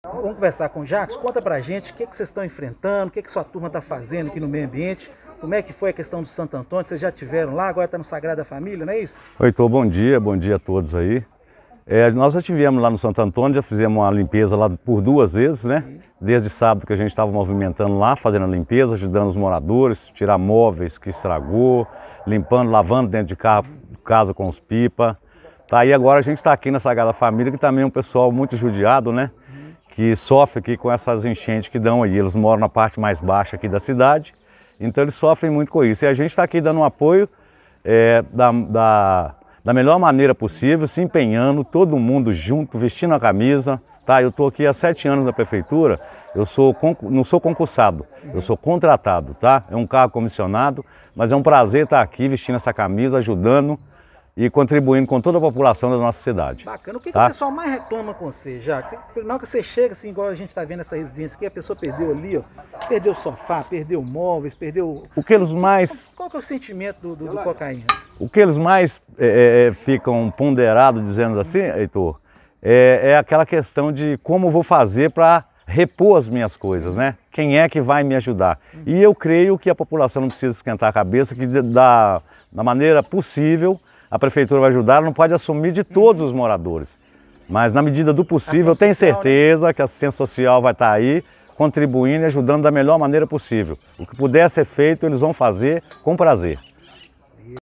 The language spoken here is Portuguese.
Então, vamos conversar com o Jacques. Conta pra gente o que, que vocês estão enfrentando, o que, que sua turma está fazendo aqui no meio ambiente. Como é que foi a questão do Santo Antônio? Vocês já tiveram lá, agora está no Sagrada Família, não é isso? Oi, Tô, bom dia, bom dia a todos aí. É, nós já tivemos lá no Santo Antônio, já fizemos uma limpeza lá por duas vezes, né? Desde sábado que a gente estava movimentando lá, fazendo a limpeza, ajudando os moradores, tirar móveis que estragou, limpando, lavando dentro de carro, casa com os pipa. Tá, e agora a gente está aqui na Sagrada Família, que também é um pessoal muito judiado, né? que sofre aqui com essas enchentes que dão aí. Eles moram na parte mais baixa aqui da cidade, então eles sofrem muito com isso. E a gente está aqui dando um apoio é, da, da, da, melhor maneira possível, se empenhando, todo mundo junto, vestindo a camisa. Tá, eu estou aqui há sete anos na prefeitura, eu sou não sou concursado, eu sou contratado, tá? É um cargo comissionado, mas é um prazer estar aqui vestindo essa camisa, ajudando e contribuindo com toda a população da nossa cidade. Bacana. O que, tá? que o tá? pessoal mais reclama com você, Jacques? Na hora que você chega, assim, igual a gente está vendo essa residência aqui, a pessoa perdeu ali, ó, perdeu o sofá, perdeu móveis, perdeu... O que eles mais... Qual, que é o sentimento do, do, do cocaína? O que eles mais é, é, é ficam ponderados, dizendo assim, Heitor, é, é aquela questão de como vou fazer para repor as minhas coisas, né? Quem é que vai me ajudar? E eu creio que a população não precisa esquentar a cabeça, que da, da maneira possível a prefeitura vai ajudar, ela não pode assumir de todos os moradores. Mas na medida do possível, eu tenho né? certeza que a assistência social vai estar tá aí contribuindo e ajudando da melhor maneira possível. O que puder ser feito, eles vão fazer com prazer.